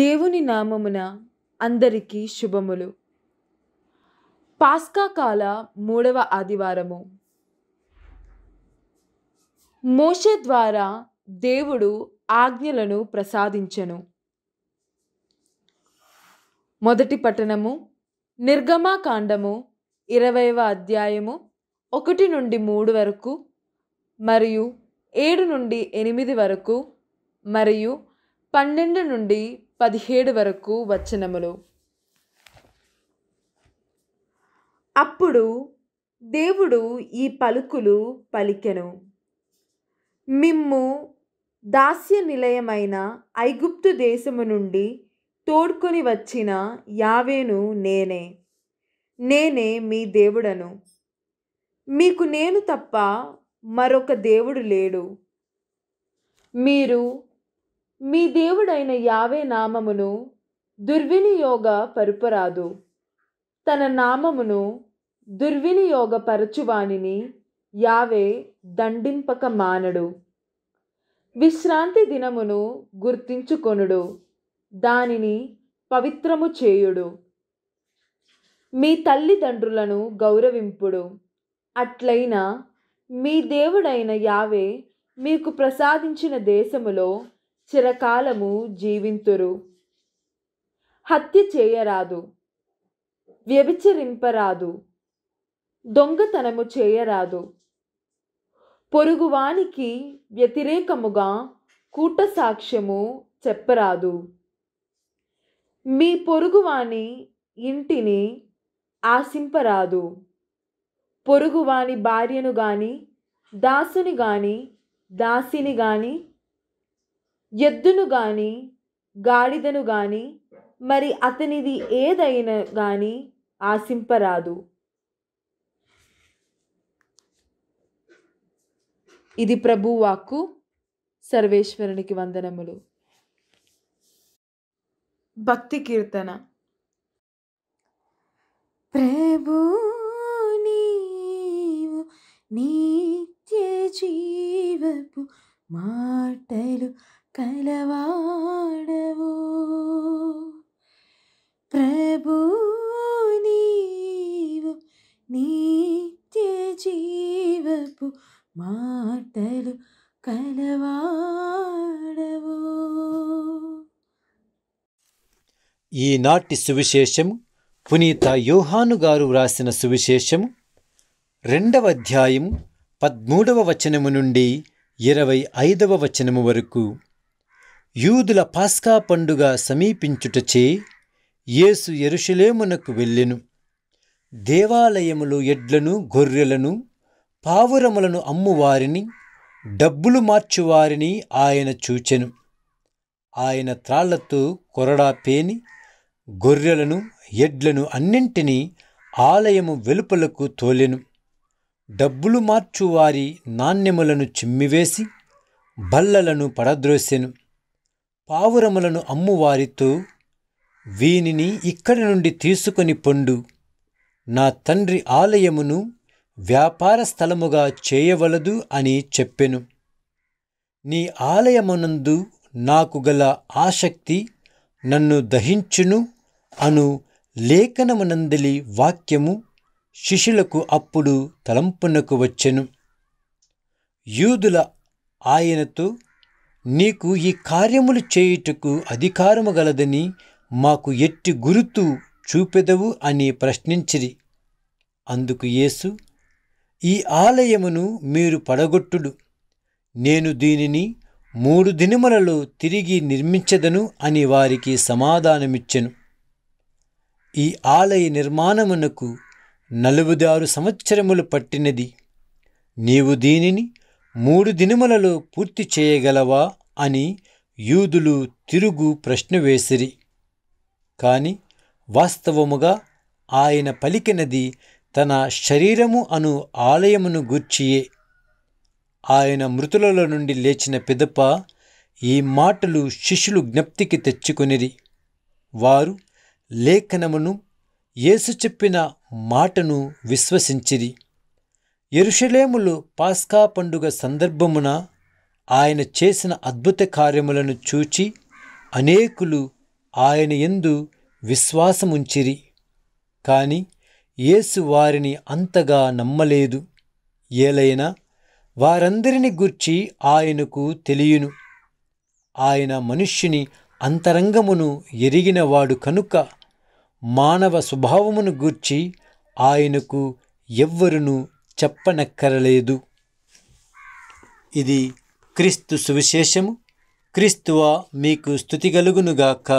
దేవుని నామమున అందరికీ శుభములు పాస్కా కాల మూడవ ఆదివారము మోష ద్వారా దేవుడు ఆజ్ఞలను ప్రసాదించెను మొదటి పట్టణము నిర్గమాకాండము ఇరవైవ అధ్యాయము ఒకటి నుండి మూడు వరకు మరియు ఏడు నుండి ఎనిమిది వరకు మరియు పన్నెండు నుండి పదిహేడు వరకు వచనములు అప్పుడు దేవుడు ఈ పలుకులు పలికెను మిమ్ము దాస్య నిలయమైన ఐగుప్తు దేశము నుండి తోడ్కొని వచ్చిన యావేను నేనే నేనే మీ దేవుడను మీకు నేను తప్ప మరొక దేవుడు లేడు మీరు మీ దేవుడైన యావే నామమును దుర్వినియోగ పరుపరాదు తన నామమును దుర్వినియోగ పరచువానిని యావే దండింపక మానడు విశ్రాంతి దినమును గుర్తించుకొనుడు దానిని పవిత్రము చేయుడు మీ తల్లిదండ్రులను గౌరవింపుడు అట్లైన మీ దేవుడైన యావే మీకు ప్రసాదించిన దేశములో చిరకాలము జీవింతురు హత్య చేయరాదు వ్యభిచరింపరాదు దొంగతనము చేయరాదు పొరుగువానికి వ్యతిరేకముగా కూట సాక్ష్యము చెప్పరాదు మీ పొరుగువాని ఇంటిని ఆశింపరాదు పొరుగువాని భార్యను గాని దాసుని గాని దాసిని గాని ఎద్దును కానీ గాడిదను కానీ మరి అతనిది ఏదైన కానీ ఆశింపరాదు ఇది ప్రభువాక్కు సర్వేశ్వరునికి వందనములు భక్తి కీర్తన ప్రభు నీత్య జీవపు మాటలు కలవాడవు ప్రభు నీవు నిత్య జీవపు మాటలు కలవాడవు ఈనాటి సువిశేషం పునీత యోహాను గారు వ్రాసిన సువిశేషం రెండవ అధ్యాయం పద్మూడవ వచనము నుండి ఇరవై ఐదవ వచనము వరకు యూదుల పాస్కా పండుగ సమీపించుటచే యేసు ఎరుషులేమునకు వెళ్ళెను దేవాలయములు ఎడ్లను గొర్రెలను పావురములను అమ్మువారిని డబ్బులు మార్చువారిని ఆయన చూచెను ఆయన త్రాళ్లతో కొరడా పేని గొర్రెలను ఎడ్లను అన్నింటినీ ఆలయము వెలుపలకు తోలెను డబ్బులు మార్చువారి నాణ్యములను చిమ్మివేసి బల్లలను పడద్రోసెను పావురములను అమ్మువారితో వీనిని ఇక్కడి నుండి తీసుకొని పొండు నా తండ్రి ఆలయమును వ్యాపార స్థలముగా చేయవలదు అని చెప్పెను నీ ఆలయమునందు నాకు గల ఆసక్తి నన్ను దహించును అను లేఖనమునందలి వాక్యము శిష్యులకు అప్పుడు తలంపునకు వచ్చెను యూదుల ఆయనతో నీకు ఈ కార్యములు చేయుటకు అధికారము గలదని మాకు ఎట్టి గురుతు చూపెదవు అని ప్రశ్నించిరి అందుకు యేసు ఈ ఆలయమును మీరు పడగొట్టుడు నేను దీనిని మూడు దినములలో తిరిగి నిర్మించదను అని వారికి సమాధానమిచ్చెను ఈ ఆలయ నిర్మాణమునకు నలుగుదారు సంవత్సరములు పట్టినది నీవు దీనిని మూడు దినములలో పూర్తి చేయగలవా అని యూదులు తిరుగు ప్రశ్న వేసిరి కాని వాస్తవముగా ఆయన పలికినది తన శరీరము అను ఆలయమును గూర్చియే ఆయన మృతులలో నుండి లేచిన పిదప ఈ మాటలు శిష్యులు జ్ఞప్తికి తెచ్చుకొనిరి వారు లేఖనమును యేసు చెప్పిన మాటను విశ్వసించిరి ఎరుషలేములు పాస్కా పండుగ సందర్భమున ఆయన చేసిన అద్భుత కార్యములను చూచి అనేకులు ఆయన ఎందు విశ్వాసముంచిరి కాని యేసు వారిని అంతగా నమ్మలేదు ఏలైనా వారందరిని గుర్చి ఆయనకు తెలియను ఆయన మనుష్యుని అంతరంగమును ఎరిగినవాడు కనుక మానవ స్వభావమును గూర్చి ఆయనకు ఎవ్వరును చెప్పనక్కరలేదు ఇది క్రీస్తు సువిశేషము క్రీస్తువా మీకు స్థుతి కలుగునుగాక